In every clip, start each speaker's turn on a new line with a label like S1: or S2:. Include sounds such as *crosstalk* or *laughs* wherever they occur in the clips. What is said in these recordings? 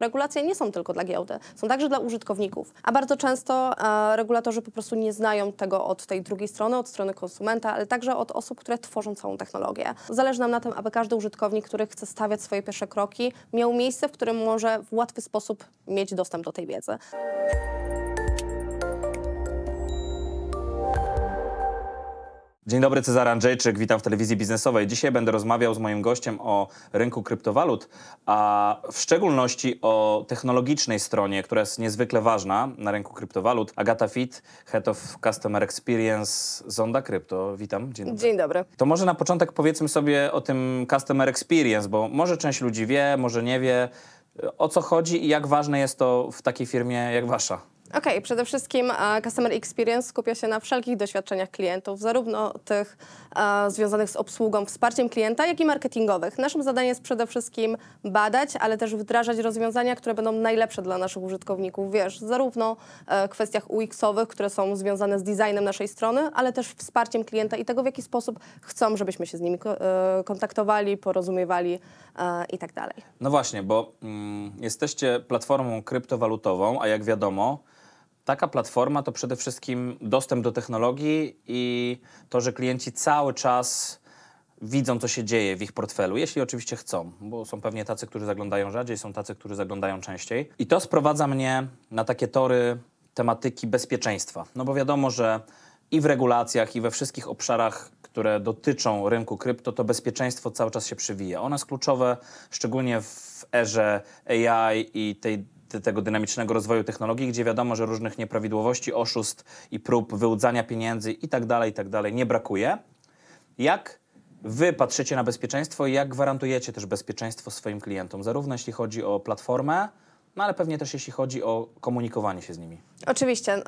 S1: Regulacje nie są tylko dla giełdy, są także dla użytkowników, a bardzo często e, regulatorzy po prostu nie znają tego od tej drugiej strony, od strony konsumenta, ale także od osób, które tworzą całą technologię. Zależy nam na tym, aby każdy użytkownik, który chce stawiać swoje pierwsze kroki, miał miejsce, w którym może w łatwy sposób mieć dostęp do tej wiedzy.
S2: Dzień dobry, Cezar Andrzejczyk, witam w telewizji biznesowej. Dzisiaj będę rozmawiał z moim gościem o rynku kryptowalut, a w szczególności o technologicznej stronie, która jest niezwykle ważna na rynku kryptowalut. Agata Fit, Head of Customer Experience Zonda Krypto. Witam, dzień dobry. Dzień dobry. To może na początek powiedzmy sobie o tym Customer Experience, bo może część ludzi wie, może nie wie, o co chodzi i jak ważne jest to w takiej firmie jak wasza.
S1: Okej, okay, przede wszystkim e, Customer Experience skupia się na wszelkich doświadczeniach klientów, zarówno tych e, związanych z obsługą, wsparciem klienta, jak i marketingowych. Naszym zadaniem jest przede wszystkim badać, ale też wdrażać rozwiązania, które będą najlepsze dla naszych użytkowników. Wiesz, zarówno e, kwestiach UX-owych, które są związane z designem naszej strony, ale też wsparciem klienta i tego, w jaki sposób chcą, żebyśmy się z nimi e, kontaktowali, porozumiewali e, i tak dalej.
S2: No właśnie, bo mm, jesteście platformą kryptowalutową, a jak wiadomo, Taka platforma to przede wszystkim dostęp do technologii i to, że klienci cały czas widzą, co się dzieje w ich portfelu, jeśli oczywiście chcą, bo są pewnie tacy, którzy zaglądają rzadziej, są tacy, którzy zaglądają częściej. I to sprowadza mnie na takie tory tematyki bezpieczeństwa. No bo wiadomo, że i w regulacjach, i we wszystkich obszarach, które dotyczą rynku krypto, to bezpieczeństwo cały czas się przywija. Ono jest kluczowe, szczególnie w erze AI i tej tego dynamicznego rozwoju technologii, gdzie wiadomo, że różnych nieprawidłowości, oszustw i prób wyłudzania pieniędzy itd., tak itd. Tak nie brakuje. Jak Wy patrzycie na bezpieczeństwo i jak gwarantujecie też bezpieczeństwo swoim klientom, zarówno jeśli chodzi o platformę, no ale pewnie też jeśli chodzi o komunikowanie się z nimi?
S1: Oczywiście.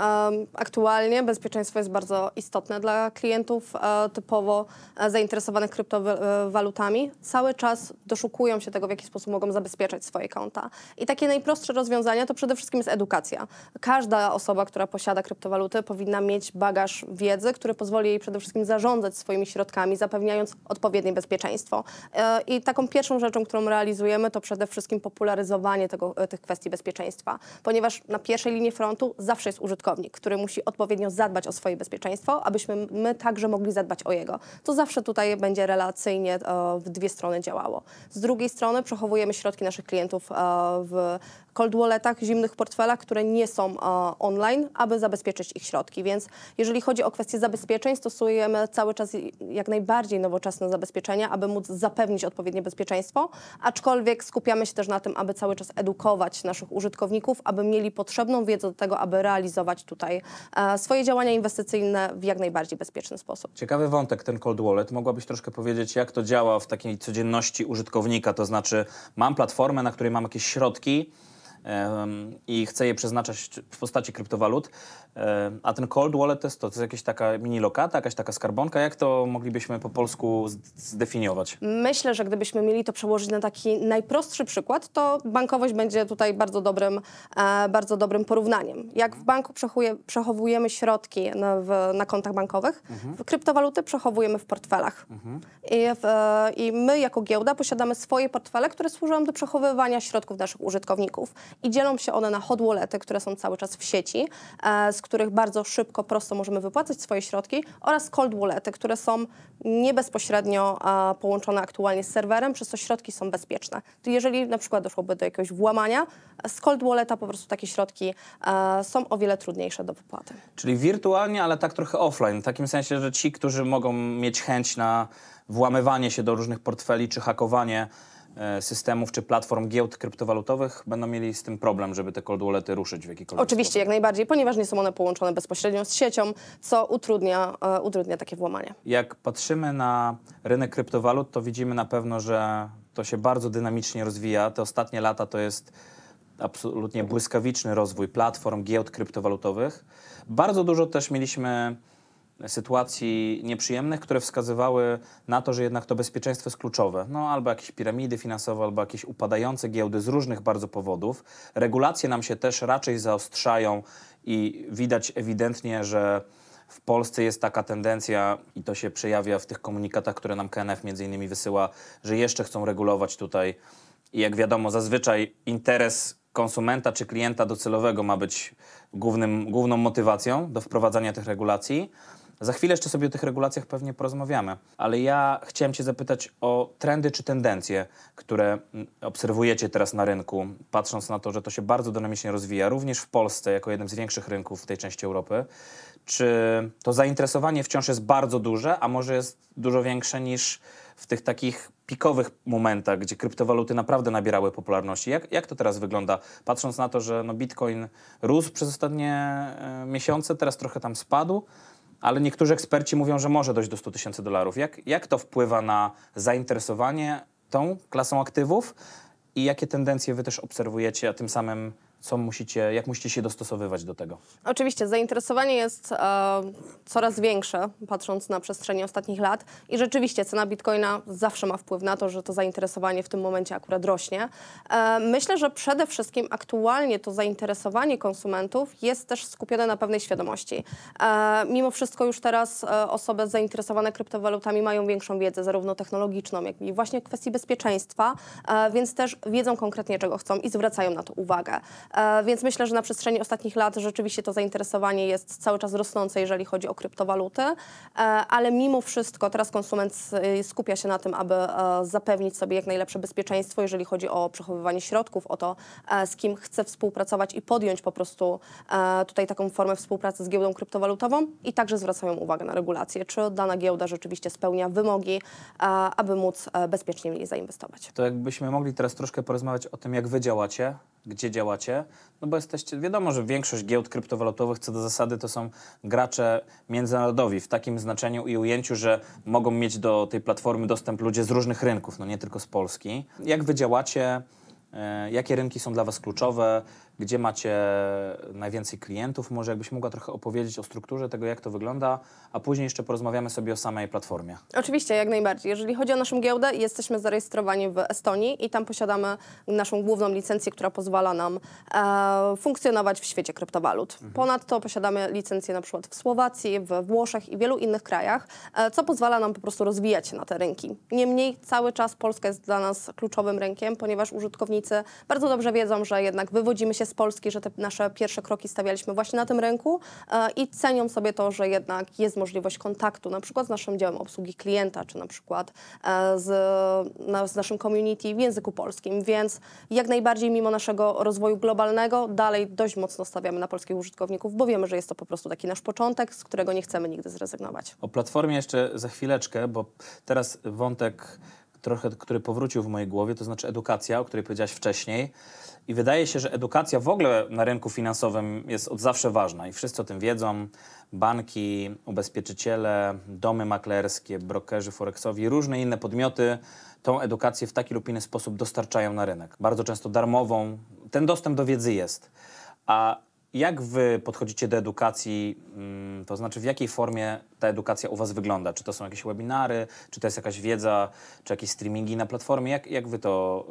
S1: Aktualnie bezpieczeństwo jest bardzo istotne dla klientów e, typowo e, zainteresowanych kryptowalutami. Cały czas doszukują się tego, w jaki sposób mogą zabezpieczać swoje konta. I takie najprostsze rozwiązania to przede wszystkim jest edukacja. Każda osoba, która posiada kryptowaluty, powinna mieć bagaż wiedzy, który pozwoli jej przede wszystkim zarządzać swoimi środkami, zapewniając odpowiednie bezpieczeństwo. E, I taką pierwszą rzeczą, którą realizujemy, to przede wszystkim popularyzowanie tego, tych kwestii bezpieczeństwa, ponieważ na pierwszej linii frontu zawsze jest użytkownik, który musi odpowiednio zadbać o swoje bezpieczeństwo, abyśmy my także mogli zadbać o jego. To zawsze tutaj będzie relacyjnie e, w dwie strony działało. Z drugiej strony przechowujemy środki naszych klientów e, w cold walletach, zimnych portfelach, które nie są e, online, aby zabezpieczyć ich środki. Więc jeżeli chodzi o kwestie zabezpieczeń, stosujemy cały czas jak najbardziej nowoczesne zabezpieczenia, aby móc zapewnić odpowiednie bezpieczeństwo, aczkolwiek skupiamy się też na tym, aby cały czas edukować naszych użytkowników, aby mieli potrzebną wiedzę do tego, aby realizować tutaj e, swoje działania inwestycyjne w jak najbardziej bezpieczny sposób.
S2: Ciekawy wątek ten cold wallet. Mogłabyś troszkę powiedzieć, jak to działa w takiej codzienności użytkownika, to znaczy mam platformę, na której mam jakieś środki, i chce je przeznaczać w postaci kryptowalut. A ten cold wallet to jest to, to jest jakaś taka mini lokata, jakaś taka skarbonka. Jak to moglibyśmy po polsku zdefiniować?
S1: Myślę, że gdybyśmy mieli to przełożyć na taki najprostszy przykład, to bankowość będzie tutaj bardzo dobrym, e, bardzo dobrym porównaniem. Jak w banku przechowujemy środki na, w, na kontach bankowych, mhm. w kryptowaluty przechowujemy w portfelach. Mhm. I, w, e, I my jako giełda posiadamy swoje portfele, które służą do przechowywania środków naszych użytkowników i dzielą się one na hot które są cały czas w sieci, e, z których bardzo szybko, prosto możemy wypłacać swoje środki oraz cold wallety, które są nie bezpośrednio e, połączone aktualnie z serwerem, przez co środki są bezpieczne. Jeżeli na przykład doszłoby do jakiegoś włamania, z cold walleta po prostu takie środki e, są o wiele trudniejsze do wypłaty.
S2: Czyli wirtualnie, ale tak trochę offline, w takim sensie, że ci, którzy mogą mieć chęć na włamywanie się do różnych portfeli czy hakowanie E, systemów czy platform giełd kryptowalutowych będą mieli z tym problem, żeby te cold wallety ruszyć w jakikolwiek
S1: Oczywiście, sposób. jak najbardziej, ponieważ nie są one połączone bezpośrednio z siecią, co utrudnia, e, utrudnia takie włamanie.
S2: Jak patrzymy na rynek kryptowalut, to widzimy na pewno, że to się bardzo dynamicznie rozwija. Te ostatnie lata to jest absolutnie błyskawiczny rozwój platform giełd kryptowalutowych. Bardzo dużo też mieliśmy sytuacji nieprzyjemnych, które wskazywały na to, że jednak to bezpieczeństwo jest kluczowe. No albo jakieś piramidy finansowe, albo jakieś upadające giełdy z różnych bardzo powodów. Regulacje nam się też raczej zaostrzają i widać ewidentnie, że w Polsce jest taka tendencja i to się przejawia w tych komunikatach, które nam KNF między innymi wysyła, że jeszcze chcą regulować tutaj i jak wiadomo, zazwyczaj interes konsumenta czy klienta docelowego ma być głównym, główną motywacją do wprowadzania tych regulacji. Za chwilę jeszcze sobie o tych regulacjach pewnie porozmawiamy, ale ja chciałem Cię zapytać o trendy czy tendencje, które mm, obserwujecie teraz na rynku, patrząc na to, że to się bardzo dynamicznie rozwija, również w Polsce, jako jednym z większych rynków w tej części Europy. Czy to zainteresowanie wciąż jest bardzo duże, a może jest dużo większe niż w tych takich pikowych momentach, gdzie kryptowaluty naprawdę nabierały popularności. Jak, jak to teraz wygląda, patrząc na to, że no Bitcoin rósł przez ostatnie e, miesiące, teraz trochę tam spadł, ale niektórzy eksperci mówią, że może dojść do 100 tysięcy dolarów. Jak, jak to wpływa na zainteresowanie tą klasą aktywów i jakie tendencje wy też obserwujecie, a tym samym co musicie, jak musicie się dostosowywać do tego?
S1: Oczywiście, zainteresowanie jest e, coraz większe, patrząc na przestrzeni ostatnich lat i rzeczywiście cena bitcoina zawsze ma wpływ na to, że to zainteresowanie w tym momencie akurat rośnie. E, myślę, że przede wszystkim aktualnie to zainteresowanie konsumentów jest też skupione na pewnej świadomości. E, mimo wszystko już teraz e, osoby zainteresowane kryptowalutami mają większą wiedzę, zarówno technologiczną, jak i właśnie kwestii bezpieczeństwa, e, więc też wiedzą konkretnie, czego chcą i zwracają na to uwagę. E, więc myślę, że na przestrzeni ostatnich lat rzeczywiście to zainteresowanie jest cały czas rosnące, jeżeli chodzi o kryptowaluty, e, ale mimo wszystko teraz konsument y, skupia się na tym, aby e, zapewnić sobie jak najlepsze bezpieczeństwo, jeżeli chodzi o przechowywanie środków, o to, z kim chce współpracować i podjąć po prostu tutaj taką formę współpracy z giełdą kryptowalutową i także zwracają uwagę na regulacje, czy dana giełda rzeczywiście spełnia wymogi, aby móc bezpiecznie w niej zainwestować.
S2: To jakbyśmy mogli teraz troszkę porozmawiać o tym, jak wy działacie, gdzie działacie, no bo jesteście, wiadomo, że większość giełd kryptowalutowych co do zasady to są gracze międzynarodowi w takim znaczeniu i ujęciu, że mogą mieć do tej platformy dostęp ludzie z różnych rynków, no nie tylko z Polski. Jak wy działacie, e, jakie rynki są dla was kluczowe, gdzie macie najwięcej klientów. Może jakbyś mogła trochę opowiedzieć o strukturze tego, jak to wygląda, a później jeszcze porozmawiamy sobie o samej platformie.
S1: Oczywiście, jak najbardziej. Jeżeli chodzi o naszą giełdę, jesteśmy zarejestrowani w Estonii i tam posiadamy naszą główną licencję, która pozwala nam e, funkcjonować w świecie kryptowalut. Mhm. Ponadto posiadamy licencję na przykład w Słowacji, w Włoszech i wielu innych krajach, e, co pozwala nam po prostu rozwijać się na te rynki. Niemniej cały czas Polska jest dla nas kluczowym rynkiem, ponieważ użytkownicy bardzo dobrze wiedzą, że jednak wywodzimy się z Polski, że te nasze pierwsze kroki stawialiśmy właśnie na tym rynku e, i cenią sobie to, że jednak jest możliwość kontaktu na przykład z naszym działem obsługi klienta, czy na przykład e, z, z naszym community w języku polskim, więc jak najbardziej mimo naszego rozwoju globalnego dalej dość mocno stawiamy na polskich użytkowników, bo wiemy, że jest to po prostu taki nasz początek, z którego nie chcemy nigdy zrezygnować.
S2: O platformie jeszcze za chwileczkę, bo teraz wątek trochę, który powrócił w mojej głowie, to znaczy edukacja, o której powiedziałaś wcześniej. I wydaje się, że edukacja w ogóle na rynku finansowym jest od zawsze ważna i wszyscy o tym wiedzą. Banki, ubezpieczyciele, domy maklerskie, brokerzy forexowi, różne inne podmioty tą edukację w taki lub inny sposób dostarczają na rynek. Bardzo często darmową. Ten dostęp do wiedzy jest. A jak wy podchodzicie do edukacji, mm, to znaczy w jakiej formie ta edukacja u was wygląda? Czy to są jakieś webinary, czy to jest jakaś wiedza, czy jakieś streamingi na platformie? Jak, jak wy to,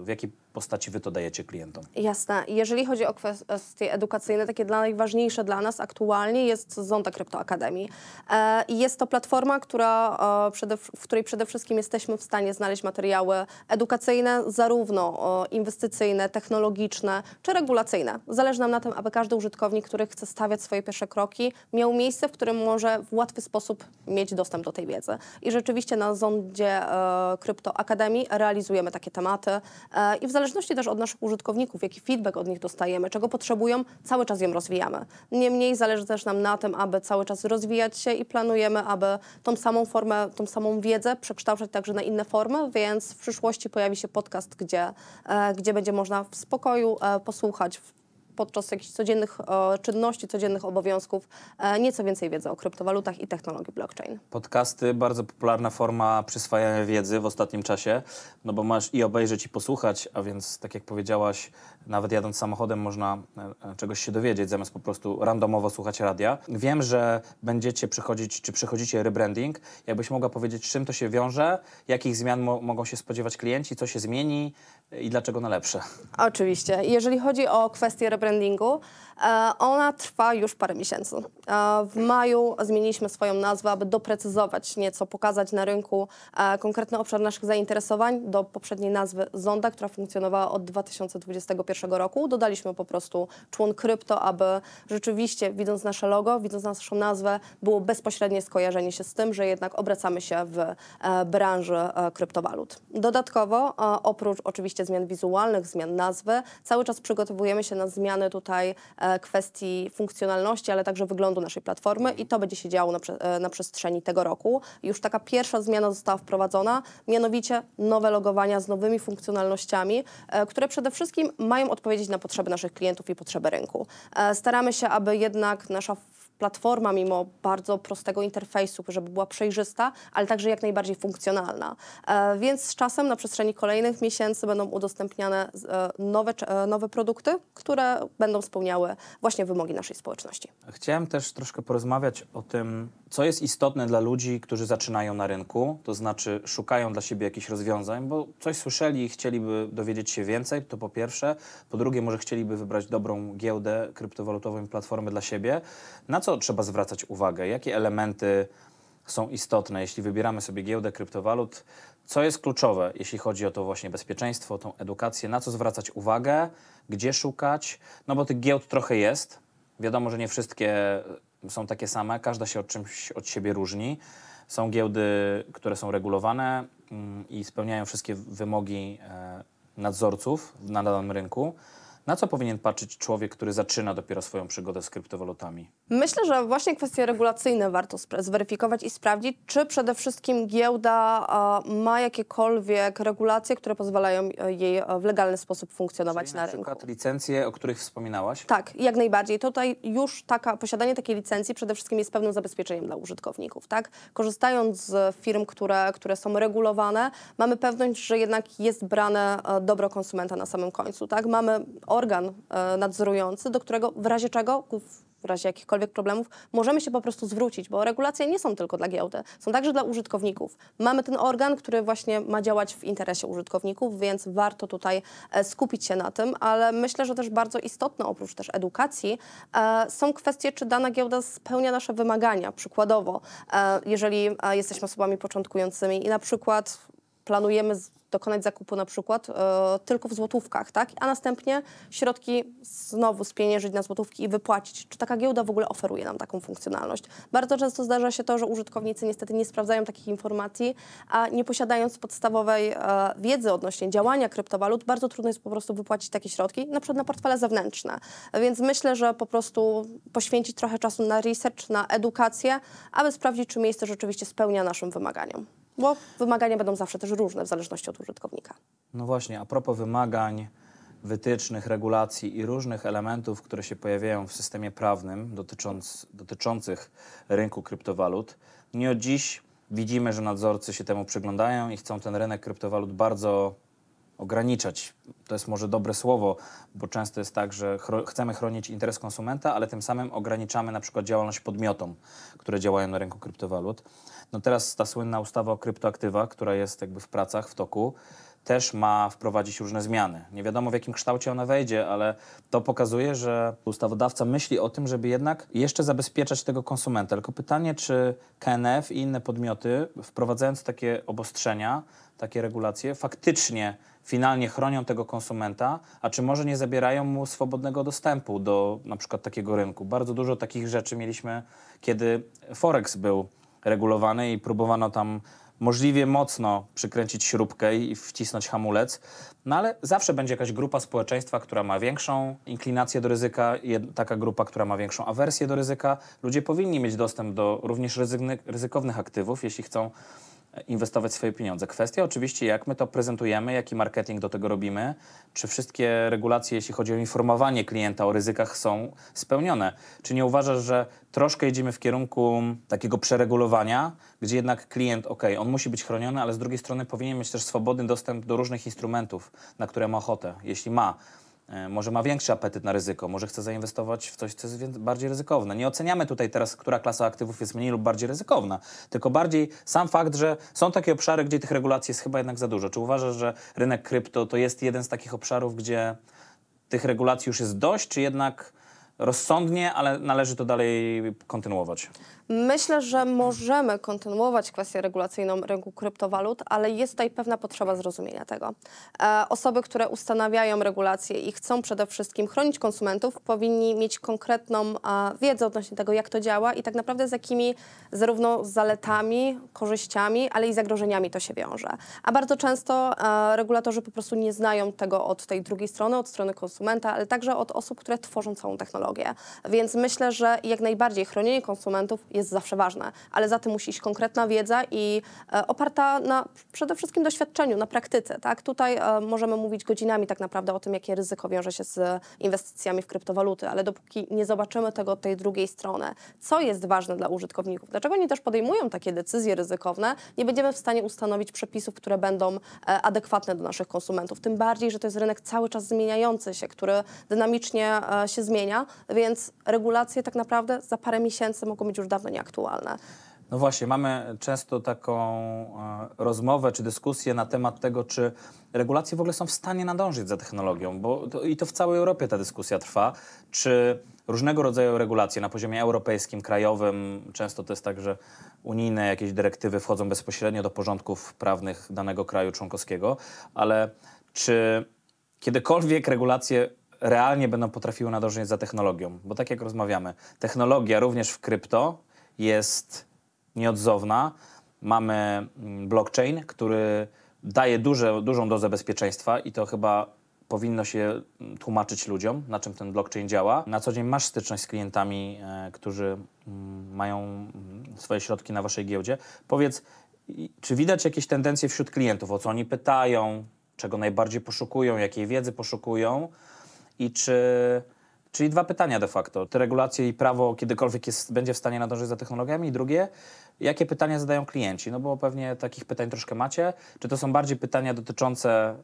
S2: e, w jaki postaci wy to dajecie klientom?
S1: Jasne. Jeżeli chodzi o kwestie edukacyjne, takie dla najważniejsze dla nas aktualnie jest Zonda Kryptoakademii. E, I jest to platforma, która, e, w której przede wszystkim jesteśmy w stanie znaleźć materiały edukacyjne, zarówno e, inwestycyjne, technologiczne czy regulacyjne. Zależy nam na tym, aby każdy użytkownik, który chce stawiać swoje pierwsze kroki, miał miejsce, w którym może w łatwy sposób mieć dostęp do tej wiedzy. I rzeczywiście na Zondzie Kryptoakademii realizujemy takie tematy i w zależności zależności też od naszych użytkowników, jaki feedback od nich dostajemy, czego potrzebują, cały czas ją rozwijamy. Niemniej zależy też nam na tym, aby cały czas rozwijać się i planujemy, aby tą samą formę, tą samą wiedzę przekształcać także na inne formy, więc w przyszłości pojawi się podcast, gdzie, e, gdzie będzie można w spokoju e, posłuchać, podczas jakichś codziennych e, czynności, codziennych obowiązków e, nieco więcej wiedzy o kryptowalutach i technologii blockchain.
S2: Podcasty, bardzo popularna forma przyswajania wiedzy w ostatnim czasie, no bo masz i obejrzeć i posłuchać, a więc tak jak powiedziałaś, nawet jadąc samochodem można e, czegoś się dowiedzieć, zamiast po prostu randomowo słuchać radia. Wiem, że będziecie przychodzić, czy przychodzicie rebranding. Jakbyś mogła powiedzieć, czym to się wiąże, jakich zmian mo mogą się spodziewać klienci, co się zmieni i dlaczego na lepsze?
S1: Oczywiście. Jeżeli chodzi o kwestię rebranding, brandingu. E, ona trwa już parę miesięcy. E, w maju zmieniliśmy swoją nazwę, aby doprecyzować nieco, pokazać na rynku e, konkretny obszar naszych zainteresowań do poprzedniej nazwy Zonda, która funkcjonowała od 2021 roku. Dodaliśmy po prostu człon krypto, aby rzeczywiście widząc nasze logo, widząc naszą nazwę, było bezpośrednie skojarzenie się z tym, że jednak obracamy się w branży kryptowalut. Dodatkowo, oprócz oczywiście zmian wizualnych, zmian nazwy, cały czas przygotowujemy się na zmiany zmiany tutaj e, kwestii funkcjonalności, ale także wyglądu naszej platformy i to będzie się działo na, e, na przestrzeni tego roku. Już taka pierwsza zmiana została wprowadzona, mianowicie nowe logowania z nowymi funkcjonalnościami, e, które przede wszystkim mają odpowiedzieć na potrzeby naszych klientów i potrzeby rynku. Staramy się, aby jednak nasza platforma, mimo bardzo prostego interfejsu, żeby była przejrzysta, ale także jak najbardziej funkcjonalna. E, więc z czasem na przestrzeni kolejnych miesięcy będą udostępniane e, nowe, e, nowe produkty, które będą spełniały właśnie wymogi naszej społeczności.
S2: Chciałem też troszkę porozmawiać o tym, co jest istotne dla ludzi, którzy zaczynają na rynku, to znaczy szukają dla siebie jakichś rozwiązań, bo coś słyszeli i chcieliby dowiedzieć się więcej, to po pierwsze. Po drugie, może chcieliby wybrać dobrą giełdę kryptowalutową i platformę dla siebie. Na co co trzeba zwracać uwagę? Jakie elementy są istotne, jeśli wybieramy sobie giełdę kryptowalut? Co jest kluczowe, jeśli chodzi o to właśnie bezpieczeństwo, tą edukację? Na co zwracać uwagę? Gdzie szukać? No bo tych giełd trochę jest. Wiadomo, że nie wszystkie e, są takie same, każda się od czymś od siebie różni. Są giełdy, które są regulowane mm, i spełniają wszystkie wymogi e, nadzorców na danym rynku. Na co powinien patrzeć człowiek, który zaczyna dopiero swoją przygodę z kryptowalutami?
S1: Myślę, że właśnie kwestie regulacyjne warto zweryfikować i sprawdzić, czy przede wszystkim giełda ma jakiekolwiek regulacje, które pozwalają e, jej e, w legalny sposób funkcjonować Czyli na, na przykład
S2: rynku. licencje, o których wspominałaś?
S1: Tak, jak najbardziej. Tutaj już taka, posiadanie takiej licencji przede wszystkim jest pewnym zabezpieczeniem dla użytkowników. Tak? Korzystając z firm, które, które są regulowane, mamy pewność, że jednak jest brane e, dobro konsumenta na samym końcu. Tak? Mamy organ e, nadzorujący, do którego w razie czego w razie jakichkolwiek problemów, możemy się po prostu zwrócić, bo regulacje nie są tylko dla giełdy, są także dla użytkowników. Mamy ten organ, który właśnie ma działać w interesie użytkowników, więc warto tutaj e, skupić się na tym, ale myślę, że też bardzo istotne, oprócz też edukacji, e, są kwestie, czy dana giełda spełnia nasze wymagania. Przykładowo, jeżeli jesteśmy osobami początkującymi i na przykład planujemy dokonać zakupu na przykład e, tylko w złotówkach, tak? a następnie środki znowu spieniężyć na złotówki i wypłacić. Czy taka giełda w ogóle oferuje nam taką funkcjonalność? Bardzo często zdarza się to, że użytkownicy niestety nie sprawdzają takich informacji, a nie posiadając podstawowej e, wiedzy odnośnie działania kryptowalut, bardzo trudno jest po prostu wypłacić takie środki, na przykład na portfele zewnętrzne. Więc myślę, że po prostu poświęcić trochę czasu na research, na edukację, aby sprawdzić, czy miejsce rzeczywiście spełnia naszym wymaganiom. Bo wymagania będą zawsze też różne w zależności od użytkownika.
S2: No właśnie, a propos wymagań, wytycznych, regulacji i różnych elementów, które się pojawiają w systemie prawnym dotycząc, dotyczących rynku kryptowalut, nie od dziś widzimy, że nadzorcy się temu przyglądają i chcą ten rynek kryptowalut bardzo ograniczać. To jest może dobre słowo, bo często jest tak, że chro chcemy chronić interes konsumenta, ale tym samym ograniczamy na przykład działalność podmiotom, które działają na rynku kryptowalut. No teraz ta słynna ustawa o kryptoaktywach, która jest jakby w pracach, w toku, też ma wprowadzić różne zmiany. Nie wiadomo w jakim kształcie ona wejdzie, ale to pokazuje, że ustawodawca myśli o tym, żeby jednak jeszcze zabezpieczać tego konsumenta. Tylko pytanie, czy KNF i inne podmioty, wprowadzając takie obostrzenia, takie regulacje, faktycznie finalnie chronią tego konsumenta, a czy może nie zabierają mu swobodnego dostępu do na przykład takiego rynku. Bardzo dużo takich rzeczy mieliśmy, kiedy Forex był regulowane i próbowano tam możliwie mocno przykręcić śrubkę i wcisnąć hamulec, no ale zawsze będzie jakaś grupa społeczeństwa, która ma większą inklinację do ryzyka, taka grupa, która ma większą awersję do ryzyka. Ludzie powinni mieć dostęp do również ryzykownych aktywów, jeśli chcą inwestować swoje pieniądze. Kwestia oczywiście, jak my to prezentujemy, jaki marketing do tego robimy, czy wszystkie regulacje, jeśli chodzi o informowanie klienta o ryzykach, są spełnione. Czy nie uważasz, że troszkę jedziemy w kierunku takiego przeregulowania, gdzie jednak klient, ok, on musi być chroniony, ale z drugiej strony powinien mieć też swobodny dostęp do różnych instrumentów, na które ma ochotę, jeśli ma E, może ma większy apetyt na ryzyko, może chce zainwestować w coś, co jest bardziej ryzykowne. Nie oceniamy tutaj teraz, która klasa aktywów jest mniej lub bardziej ryzykowna, tylko bardziej sam fakt, że są takie obszary, gdzie tych regulacji jest chyba jednak za dużo. Czy uważasz, że rynek krypto to jest jeden z takich obszarów, gdzie tych regulacji już jest dość, czy jednak rozsądnie, ale należy to dalej kontynuować?
S1: Myślę, że możemy kontynuować kwestię regulacyjną rynku kryptowalut, ale jest tutaj pewna potrzeba zrozumienia tego. E, osoby, które ustanawiają regulacje i chcą przede wszystkim chronić konsumentów, powinni mieć konkretną e, wiedzę odnośnie tego, jak to działa i tak naprawdę z jakimi zarówno zaletami, korzyściami, ale i zagrożeniami to się wiąże. A bardzo często e, regulatorzy po prostu nie znają tego od tej drugiej strony, od strony konsumenta, ale także od osób, które tworzą całą technologię. Więc myślę, że jak najbardziej chronienie konsumentów jest zawsze ważne, ale za tym musi iść konkretna wiedza i e, oparta na przede wszystkim doświadczeniu, na praktyce. Tak? Tutaj e, możemy mówić godzinami tak naprawdę o tym, jakie ryzyko wiąże się z e, inwestycjami w kryptowaluty, ale dopóki nie zobaczymy tego od tej drugiej strony, co jest ważne dla użytkowników, dlaczego oni też podejmują takie decyzje ryzykowne, nie będziemy w stanie ustanowić przepisów, które będą adekwatne do naszych konsumentów. Tym bardziej, że to jest rynek cały czas zmieniający się, który dynamicznie się zmienia, więc regulacje tak naprawdę za parę miesięcy mogą być już dawno
S2: nieaktualne. No właśnie, mamy często taką e, rozmowę czy dyskusję na temat tego, czy regulacje w ogóle są w stanie nadążyć za technologią, bo to, i to w całej Europie ta dyskusja trwa, czy różnego rodzaju regulacje na poziomie europejskim, krajowym, często to jest tak, że unijne jakieś dyrektywy wchodzą bezpośrednio do porządków prawnych danego kraju członkowskiego, ale czy kiedykolwiek regulacje realnie będą potrafiły nadążyć za technologią? Bo tak jak rozmawiamy, technologia również w krypto jest nieodzowna. Mamy mm, blockchain, który daje duże, dużą dozę bezpieczeństwa i to chyba powinno się mm, tłumaczyć ludziom, na czym ten blockchain działa. Na co dzień masz styczność z klientami, e, którzy mm, mają swoje środki na waszej giełdzie. Powiedz, czy widać jakieś tendencje wśród klientów, o co oni pytają, czego najbardziej poszukują, jakiej wiedzy poszukują i czy Czyli dwa pytania de facto. Te regulacje i prawo kiedykolwiek jest, będzie w stanie nadążyć za technologiami? I drugie, jakie pytania zadają klienci? No bo pewnie takich pytań troszkę macie. Czy to są bardziej pytania dotyczące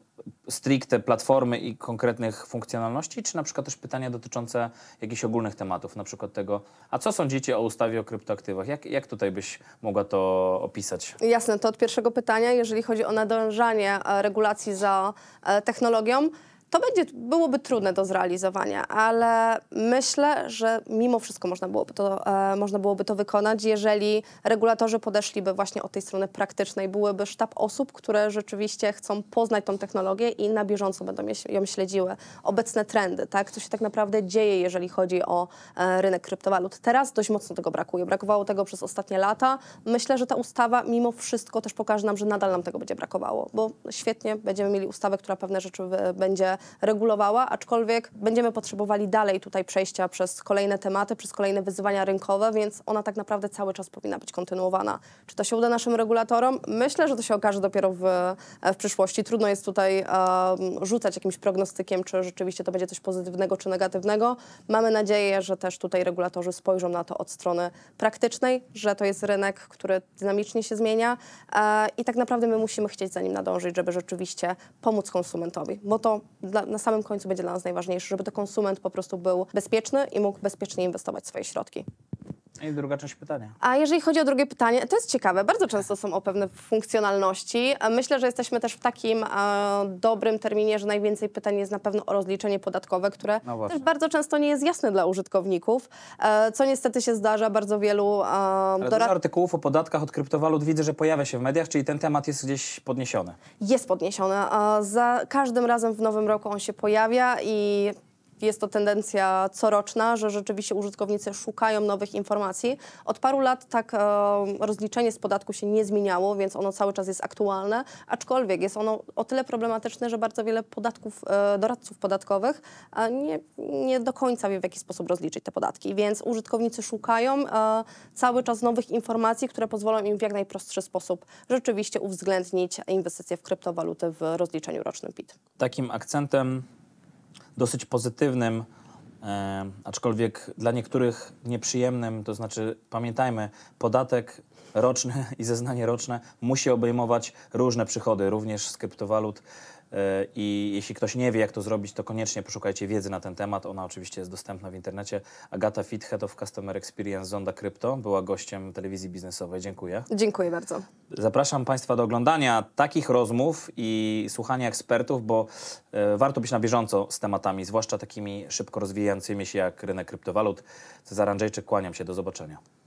S2: stricte platformy i konkretnych funkcjonalności, czy na przykład też pytania dotyczące jakichś ogólnych tematów, na przykład tego, a co sądzicie o ustawie o kryptoaktywach? Jak, jak tutaj byś mogła to opisać?
S1: Jasne, to od pierwszego pytania, jeżeli chodzi o nadążanie e, regulacji za e, technologią, to będzie, byłoby trudne do zrealizowania, ale myślę, że mimo wszystko można byłoby to, e, można byłoby to wykonać, jeżeli regulatorzy podeszliby właśnie od tej strony praktycznej, byłyby sztab osób, które rzeczywiście chcą poznać tą technologię i na bieżąco będą ją śledziły. Obecne trendy, tak? co się tak naprawdę dzieje, jeżeli chodzi o e, rynek kryptowalut. Teraz dość mocno tego brakuje. Brakowało tego przez ostatnie lata. Myślę, że ta ustawa mimo wszystko też pokaże nam, że nadal nam tego będzie brakowało, bo świetnie będziemy mieli ustawę, która pewne rzeczy e, będzie regulowała, aczkolwiek będziemy potrzebowali dalej tutaj przejścia przez kolejne tematy, przez kolejne wyzwania rynkowe, więc ona tak naprawdę cały czas powinna być kontynuowana. Czy to się uda naszym regulatorom? Myślę, że to się okaże dopiero w, e, w przyszłości. Trudno jest tutaj um, rzucać jakimś prognostykiem, czy rzeczywiście to będzie coś pozytywnego czy negatywnego. Mamy nadzieję, że też tutaj regulatorzy spojrzą na to od strony praktycznej, że to jest rynek, który dynamicznie się zmienia e, i tak naprawdę my musimy chcieć za nim nadążyć, żeby rzeczywiście pomóc konsumentowi, bo to dla, na samym końcu będzie dla nas najważniejsze, żeby to konsument po prostu był bezpieczny i mógł bezpiecznie inwestować swoje środki.
S2: I druga część pytania.
S1: A jeżeli chodzi o drugie pytanie, to jest ciekawe. Bardzo często są o pewne funkcjonalności. Myślę, że jesteśmy też w takim e, dobrym terminie, że najwięcej pytań jest na pewno o rozliczenie podatkowe, które no też bardzo często nie jest jasne dla użytkowników, e, co niestety się zdarza bardzo wielu e, Ale
S2: artykułów o podatkach od kryptowalut widzę, że pojawia się w mediach, czyli ten temat jest gdzieś podniesiony.
S1: Jest podniesiony. E, za każdym razem w nowym roku on się pojawia i jest to tendencja coroczna, że rzeczywiście użytkownicy szukają nowych informacji. Od paru lat tak e, rozliczenie z podatku się nie zmieniało, więc ono cały czas jest aktualne, aczkolwiek jest ono o tyle problematyczne, że bardzo wiele podatków, e, doradców podatkowych e, nie, nie do końca wie, w jaki sposób rozliczyć te podatki, więc użytkownicy szukają e, cały czas nowych informacji, które pozwolą im w jak najprostszy sposób rzeczywiście uwzględnić inwestycje w kryptowaluty w rozliczeniu rocznym PIT.
S2: Takim akcentem dosyć pozytywnym, e, aczkolwiek dla niektórych nieprzyjemnym, to znaczy pamiętajmy, podatek roczny *laughs* i zeznanie roczne musi obejmować różne przychody, również z kryptowalut E, I jeśli ktoś nie wie, jak to zrobić, to koniecznie poszukajcie wiedzy na ten temat. Ona oczywiście jest dostępna w internecie. Agata Fit, Head of Customer Experience Zonda Crypto, była gościem telewizji biznesowej. Dziękuję.
S1: Dziękuję bardzo.
S2: Zapraszam Państwa do oglądania takich rozmów i słuchania ekspertów, bo e, warto być na bieżąco z tematami, zwłaszcza takimi szybko rozwijającymi się jak rynek kryptowalut. Cezar Andrzejczyk, kłaniam się. Do zobaczenia.